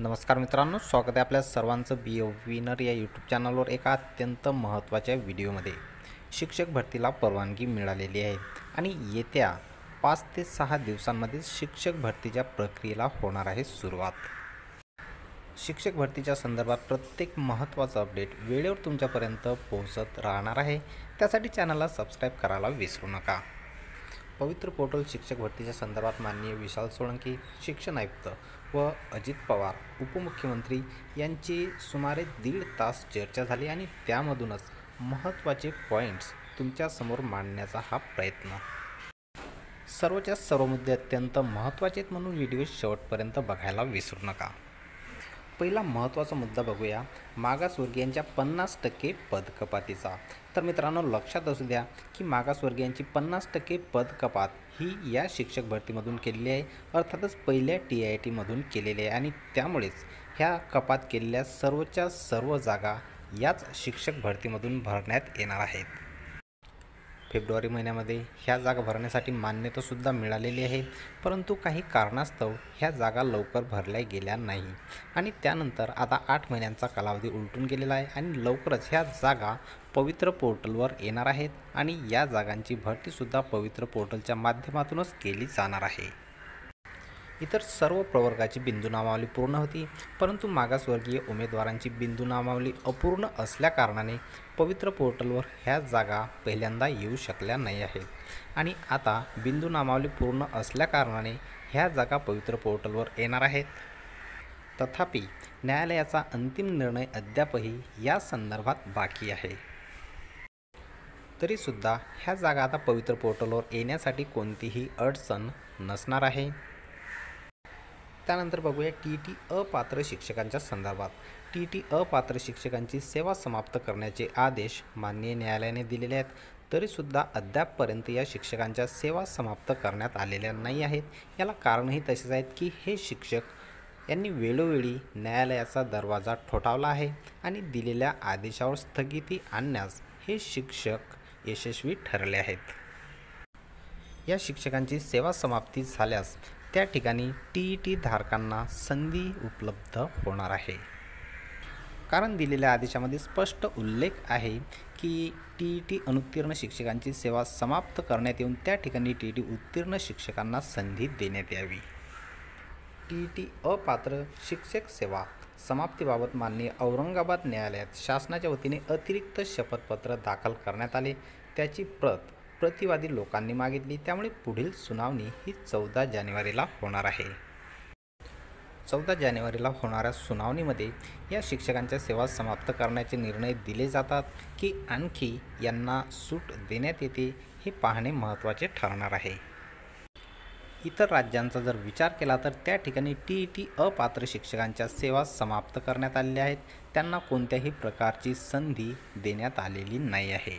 नमस्कार मित्रांनो स्वागत आहे आपल्या सर्वांचं बी ओ विनर या यूट्यूब चॅनलवर एका अत्यंत महत्त्वाच्या व्हिडिओमध्ये शिक्षक भरतीला परवानगी मिळालेली आहे आणि येत्या पाच ते सहा दिवसांमध्ये शिक्षक भरतीच्या प्रक्रियेला होणार आहे सुरुवात शिक्षक भरतीच्या संदर्भात प्रत्येक महत्त्वाचं अपडेट वेळेवर तुमच्यापर्यंत पोहोचत राहणार आहे त्यासाठी चॅनलला सबस्क्राईब करायला विसरू नका पवित्र पोर्टल शिक्षक भरतीच्या संदर्भात माननीय विशाल सोळंकी शिक्षण आयुक्त व अजित पवार उपमुख्यमंत्री यांची सुमारे दीड तास चर्चा झाली आणि त्यामधूनच महत्त्वाचे पॉईंट्स तुमच्यासमोर मांडण्याचा हा प्रयत्न सर्वच्या सर्व मुद्दे अत्यंत महत्त्वाचे आहेत म्हणून व्हिडिओ शेवटपर्यंत बघायला विसरू नका पहिला महत्त्वाचा मुद्दा बघूया मागासवर्गीयांच्या पन्नास टक्के पदकपातीचा तर मित्रांनो लक्षात असू द्या की मागासवर्गीयांची पन्नास टक्के पदकपात ही या शिक्षक भरतीमधून केलेली आहे अर्थातच पहिल्या टी आय टीमधून केलेली आहे आणि त्यामुळेच ह्या कपात केलेल्या सर्वच्या सर्व जागा याच शिक्षक भरतीमधून भरण्यात येणार आहेत फेब्रुवारी महिन्यामध्ये ह्या जागा भरण्यासाठी मान्यतासुद्धा मिळालेली आहे परंतु काही कारणास्तव ह्या जागा लवकर भरल्या गेल्या नाही आणि त्यानंतर आता आठ महिन्यांचा कालावधी उलटून गेलेला आहे आणि लवकरच ह्या जागा पवित्र पोर्टलवर येणार आहेत आणि या जागांची भरतीसुद्धा पवित्र पोर्टलच्या माध्यमातूनच केली जाणार आहे इतर सर्व प्रवर्गाची बिंदू नामावली पूर्ण होती परंतु मागासवर्गीय उमेदवारांची बिंदू नामावली अपूर्ण असल्याकारणाने पवित्र पोर्टलवर ह्या जागा पहिल्यांदा येऊ शकल्या नाही आहेत आणि आता बिंदू नामावली पूर्ण असल्याकारणाने ह्या जागा पवित्र पोर्टलवर येणार आहेत तथापि न्यायालयाचा अंतिम निर्णय अद्यापही या संदर्भात बाकी आहे तरीसुद्धा ह्या जागा आता पवित्र पोर्टलवर येण्यासाठी कोणतीही अडचण नसणार आहे त्यानंतर बघूया टी टी अपात्र शिक्षकांच्या संदर्भात टी टी अपात्र शिक्षकांची सेवा समाप्त करण्याचे आदेश माननीय न्यायालयाने दिलेले आहेत तरीसुद्धा अद्यापपर्यंत या शिक्षकांच्या सेवा समाप्त करण्यात आलेल्या नाही आहेत याला कारणही तसेच आहेत की हे शिक्षक यांनी वेळोवेळी न्यायालयाचा दरवाजा ठोठावला आहे आणि दिलेल्या आदेशावर स्थगिती आणण्यास हे शिक्षक यशस्वी ठरले आहेत या शिक्षकांची सेवा समाप्ती झाल्यास त्या ठिकाणी टी ई टी धारकांना संधी उपलब्ध होणार आहे कारण दिलेल्या आदेशामध्ये स्पष्ट उल्लेख आहे की टी ई टी अनुत्तीर्ण शिक्षकांची सेवा समाप्त करण्यात येऊन त्या ठिकाणी टी ई टी उत्तीर्ण शिक्षकांना संधी देण्यात यावी टी ई टी अपात्र शिक्षक सेवा समाप्तीबाबत माननीय औरंगाबाद न्यायालयात शासनाच्या वतीने अतिरिक्त शपथपत्र दाखल करण्यात आले त्याची प्रत प्रतिवादी लोकांनी मागितली त्यामुळे पुढील सुनावणी ही चौदा जानेवारीला होणार आहे चौदा जानेवारीला होणाऱ्या सुनावणीमध्ये या शिक्षकांच्या सेवा समाप्त करण्याचे निर्णय दिले जातात की आणखी यांना सूट देण्यात येते हे पाहणे महत्त्वाचे ठरणार आहे इतर राज्यांचा जर विचार केला तर त्या ठिकाणी टी ई टी अपात्र शिक्षकांच्या सेवा समाप्त करण्यात आलेल्या आहेत त्यांना कोणत्याही प्रकारची संधी देण्यात आलेली नाही आहे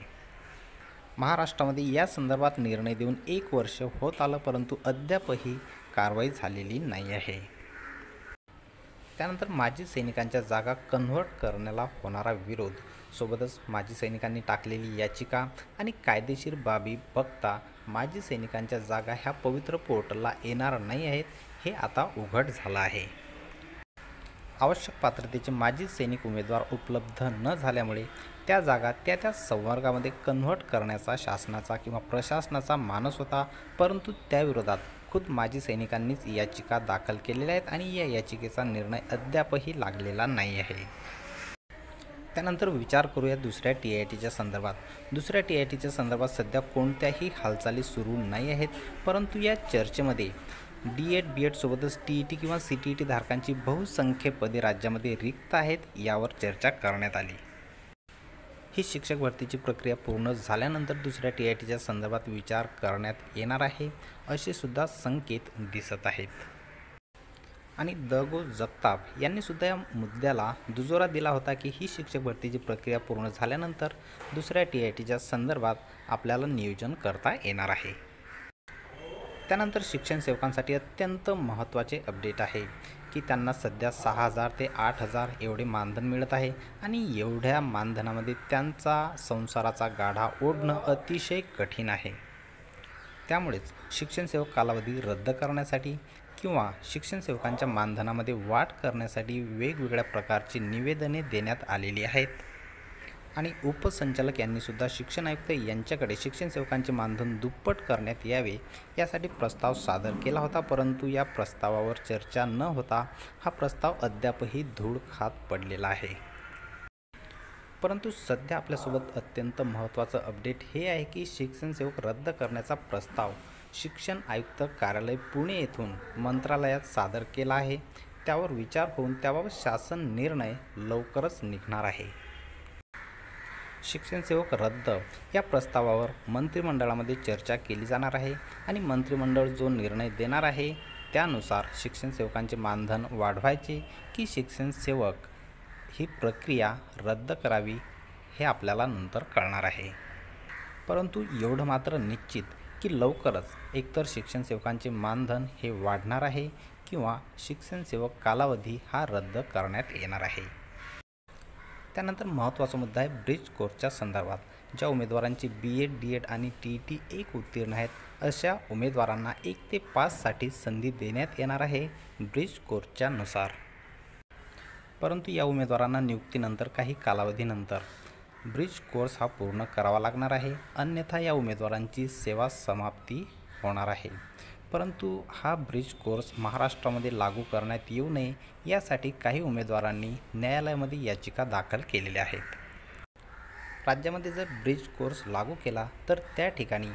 महाराष्ट्रामध्ये या संदर्भात निर्णय देऊन एक वर्ष होत आलं परंतु अद्यापही कारवाई झालेली नाही आहे त्यानंतर माजी सैनिकांच्या जागा कन्व्हर्ट करण्याला होणारा विरोध सोबतच माजी सैनिकांनी टाकलेली याचिका आणि कायदेशीर बाबी बघता माजी सैनिकांच्या जागा ह्या पवित्र पोर्टलला येणार नाही आहेत हे आता उघड झालं आहे आवश्यक पात्रतेचे माजी सैनिक उमेदवार उपलब्ध न झाल्यामुळे त्या जागा त्या त्या संवर्गामध्ये कन्व्हर्ट करण्याचा शासनाचा किंवा प्रशासनाचा मानस होता परंतु त्याविरोधात खुद माजी सैनिकांनीच याचिका दाखल केलेल्या आहेत आणि या याचिकेचा निर्णय अद्यापही लागलेला नाही आहे त्यानंतर विचार करूया दुसऱ्या टी आय टीच्या संदर्भात दुसऱ्या टी आय टीच्या संदर्भात सध्या कोणत्याही हालचाली सुरू नाही आहेत परंतु या चर्चेमध्ये डी एड बी एडसोबतच टी ई टी किंवा सी टी ई टी धारकांची बहुसंख्य पदे राज्यामध्ये रिक्त आहेत यावर चर्चा करण्यात आली ही शिक्षक भरतीची प्रक्रिया पूर्ण झाल्यानंतर दुसऱ्या टी आय टीच्या संदर्भात विचार करण्यात येणार आहे असे सुद्धा संकेत दिसत आहेत आणि दगो जगताप यांनीसुद्धा या मुद्द्याला दुजोरा दिला होता की ही शिक्षक भरतीची प्रक्रिया पूर्ण झाल्यानंतर दुसऱ्या टी आय टीच्या संदर्भात आपल्याला नियोजन करता येणार आहे त्यानंतर शिक्षण सेवकांसाठी अत्यंत महत्त्वाचे अपडेट आहे की त्यांना सध्या सहा हजार ते आठ हजार एवढे मानधन मिळत आहे आणि एवढ्या मानधनामध्ये त्यांचा संसाराचा गाढा ओढणं अतिशय कठीण आहे त्यामुळेच शिक्षणसेवक कालावधी रद्द करण्यासाठी किंवा शिक्षणसेवकांच्या मानधनामध्ये वाढ करण्यासाठी वेगवेगळ्या प्रकारची निवेदने देण्यात आलेली आहेत आणि उपसंचालक यांनीसुद्धा शिक्षण आयुक्त यांच्याकडे शिक्षण सेवकांचे मानधन दुप्पट करण्यात यावे यासाठी प्रस्ताव सादर केला होता परंतु या प्रस्तावावर चर्चा न होता हा प्रस्ताव अद्यापही धूळ खात पडलेला आहे परंतु सध्या आपल्यासोबत अत्यंत महत्त्वाचं अपडेट हे आहे की शिक्षण सेवक रद्द करण्याचा प्रस्ताव शिक्षण आयुक्त कार्यालय पुणे येथून मंत्रालयात सादर केला आहे त्यावर विचार होऊन त्याबाबत शासन निर्णय लवकरच निघणार आहे शिक्षणसेवक रद्द या प्रस्तावावर मंत्रिमंडळामध्ये चर्चा केली जाणार आहे आणि मंत्रिमंडळ जो निर्णय देणार आहे त्यानुसार शिक्षण सेवकांचे मानधन वाढवायचे की शिक्षणसेवक ही प्रक्रिया रद्द करावी हे आपल्याला नंतर कळणार आहे परंतु एवढं मात्र निश्चित की लवकरच एकतर शिक्षण सेवकांचे मानधन हे वाढणार आहे किंवा शिक्षणसेवक कालावधी हा रद्द करण्यात येणार आहे त्यानंतर महत्त्वाचा मुद्दा आहे ब्रिज कोर्सच्या संदर्भात ज्या उमेदवारांची बी एड डी एड आणि टी टी e एक उत्तीर्ण आहेत अशा उमेदवारांना एक ते पाचसाठी संधी देण्यात येणार आहे ब्रिज कोर्सच्या नुसार परंतु या उमेदवारांना नियुक्तीनंतर काही कालावधीनंतर ब्रिज कोर्स हा पूर्ण करावा लागणार आहे अन्यथा या उमेदवारांची सेवा समाप्ती होणार आहे परंतु हा ब्रिज कोर्स महाराष्ट्रामध्ये लागू करण्यात येऊ नये यासाठी काही उमेदवारांनी न्यायालयामध्ये याचिका दाखल केलेल्या आहेत राज्यामध्ये जर ब्रिज कोर्स लागू केला तर त्या ठिकाणी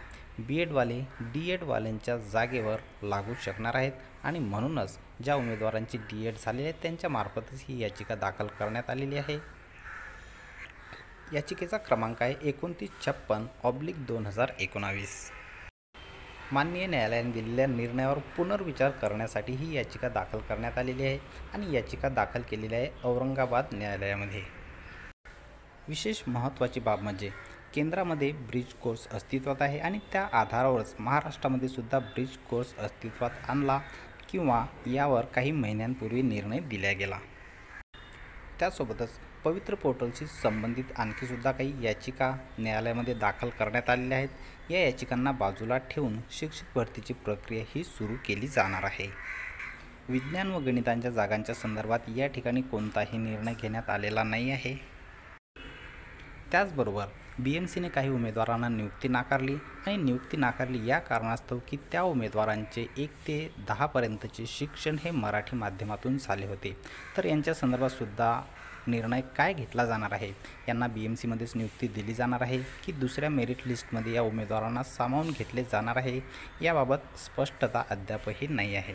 बी एडवाले डी एडवाल्यांच्या जागेवर लागू शकणार आहेत आणि म्हणूनच ज्या उमेदवारांची डी एड झालेली आहे त्यांच्यामार्फतच ही याचिका दाखल करण्यात आलेली आहे याचिकेचा क्रमांक आहे एकोणतीस छप्पन ऑब्लिक दोन हजार एकोणावीस माननीय न्यायालयाने दिलेल्या निर्णयावर पुनर्विचार करण्यासाठी ही याचिका दाखल करण्यात आलेली आहे आणि याचिका दाखल केलेली आहे औरंगाबाद न्यायालयामध्ये विशेष महत्त्वाची बाब म्हणजे केंद्रामध्ये ब्रिज कोर्स अस्तित्वात आहे आणि त्या आधारावरच महाराष्ट्रामध्ये सुद्धा ब्रिज कोर्स अस्तित्वात आणला किंवा यावर काही महिन्यांपूर्वी निर्णय दिला गेला त्यासोबतच पवित्र पोर्टलशी संबंधित आणखीसुद्धा काही याचिका न्यायालयामध्ये दाखल करण्यात आलेल्या आहेत या याचिकांना बाजूला ठेवून शिक्षक भरतीची प्रक्रिया ही सुरू केली जाणार आहे विज्ञान व गणितांच्या जागांच्या संदर्भात या ठिकाणी कोणताही निर्णय घेण्यात आलेला नाही आहे त्याचबरोबर बी एम सीने काही उमेदवारांना नियुक्ती नाकारली आणि नियुक्ती नाकारली या कारणास्तव की त्या उमेदवारांचे एक ते दहापर्यंतचे शिक्षण हे मराठी माध्यमातून झाले होते तर यांच्या संदर्भातसुद्धा निर्णय काय घेतला जाणार आहे यांना बी एम सीमध्येच नियुक्ती दिली जाणार आहे की दुसऱ्या मेरिट लिस्टमध्ये या उमेदवारांना सामावून घेतले जाणार आहे याबाबत स्पष्टता अद्यापही नाही आहे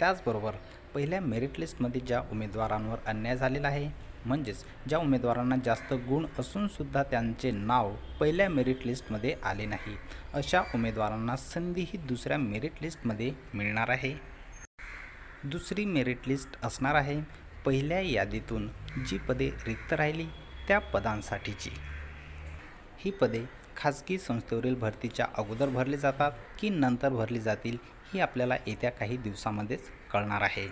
त्याचबरोबर पहिल्या मेरिट लिस्टमध्ये ज्या उमेदवारांवर अन्याय झालेला आहे म्हणजेच ज्या उमेदवारांना जास्त गुण असूनसुद्धा त्यांचे नाव पहिल्या मेरिट लिस्टमध्ये आले नाही अशा उमेदवारांना संधीही दुसऱ्या मेरिट लिस्टमध्ये मिळणार आहे दुसरी मेरिट लिस्ट असणार आहे पहिल्या यादीतून जी पदे रिक्त राहिली त्या पदांसाठीची ही पदे खाजगी संस्थेवरील भरतीच्या अगोदर भरली जातात की नंतर भरली जातील ही आपल्याला येत्या काही दिवसामध्येच कळणार आहे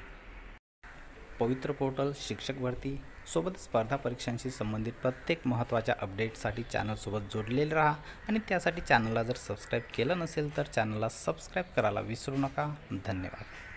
पवित्र पोर्टल शिक्षक भरती सोबत स्पर्धा परीक्षांशी संबंधित प्रत्येक महत्त्वाच्या अपडेटसाठी चॅनलसोबत जोडलेले राहा आणि त्यासाठी चॅनलला जर सबस्क्राईब केलं नसेल तर चॅनलला सबस्क्राईब करायला विसरू नका धन्यवाद